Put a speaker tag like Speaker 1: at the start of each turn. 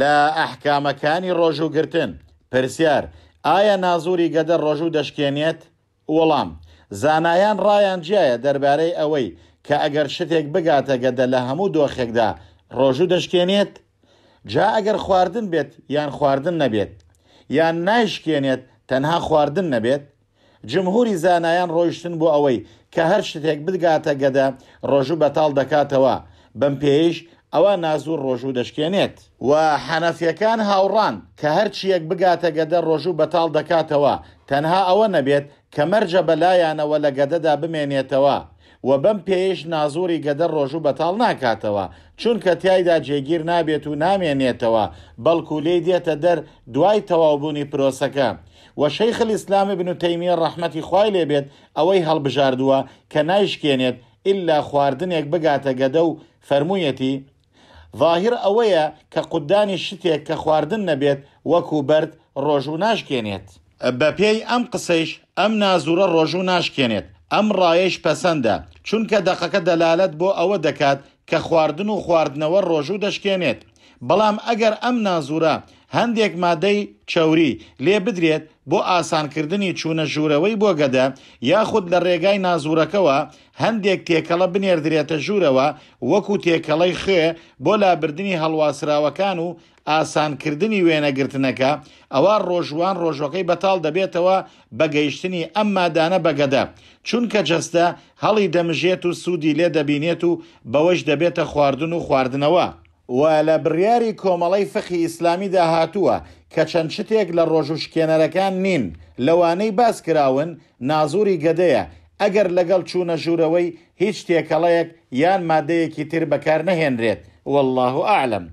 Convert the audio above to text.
Speaker 1: لە ئەحکامەکانی ڕۆژوگرتن پرسیار ئایا نازوری گەدە ڕۆژوو دەشکێنێت وەڵام زانایان ڕایان جیایە دەربارەی ئەوەی کە ئەگەر شتێک بگاتە گەدە لە هەموو دۆخێکدا ڕۆژوو دەشکێنێت جا ئەگەر خواردن بێت یان خواردن نەبێت یان نایشکێنێت تەنها خواردن نەبێت جمهوری زانایان ڕۆیشتن بۆ ئەوەی کە هەر شتێک بگاتە گەدە ڕۆژوو بەتاڵ دەکاتەوە بەم پێیش ئەوە نازوو ڕۆژوو دەشکێنێت و حەنەفیەکان هاوڕان کە هەرچیەک بگاتە گەدە ڕۆژوو بەتاڵ دەکاتەوە تەنها ئەوە نەبێت کە مەرجە بەلایانەوە لە گەدەدا بمێنێتەوە و بەم پێش نازوری گەدە ڕۆژوو بەتاڵ ناکاتەوە چونکە تایدا جێگیر نابێت و نامێنێتەوە بەڵکو لێ دێتە دەر دوای تەواوبوونی پرۆسەکە و شەیخل ئسلامی بنوتەیمی ڕەحمەتی خوای لێبێت ئەوەی هەڵبژاردووە کە نایشکێنێت ئللا خواردنێک بگاتە گەدە و فەرموویەتی ظاهر ئەوەیە کە قودانی شتێک کە خواردن نەبێت وەکو بەرد ڕۆژوو ناشکێنێت بە پێی ئەم قسەیش ئەم نازورە ڕۆژوو ناشکێنێت ئەم ڕایش پەسەندە چونکە دەقەکە دەلالت بۆ ئەوە دەکات کە خواردن و خواردنەوە ڕۆژوو دەشکێنێت بەڵام ئەگەر ئەم نازورە هەندێک مادەی چوری لێ بدرێت بۆ ئاسانکردنی چوونە ژوورەوەی بۆ گەدە یاخود لە ڕێگای نازوورەکەەوە هەندێک تێکەڵە بنێردرێتە ژوورەوە وەکو تێکەڵەی خێ بۆ لابردنی هەڵواسراوەکان و ئاسانکردنی وێنەگرتنەکە ئەوە ڕۆژوان ڕۆژەکەی بەتاڵ دەبێتەوە بەگەیشتنی ئەم مادانە بەگەدە چونکە جەستە هەڵی دەمژێت و سوودی لێ دەبینێت و بەوەش دەبێتە خواردن و خواردنەوە. و لە بڕیاری کۆمەڵی فخی ئیسلامیدا هاتووە کە چەند شتێک لە ڕۆژوشکێنەرەکان نین لەوانەی باس کراون نازوری گەدەیە ئەگەر لەگەڵ چوونە ژوورەوەی هیچ تێکەڵەیەک یان مادەیەکی تر بەکار نەهێنرێت والله ئاعلم.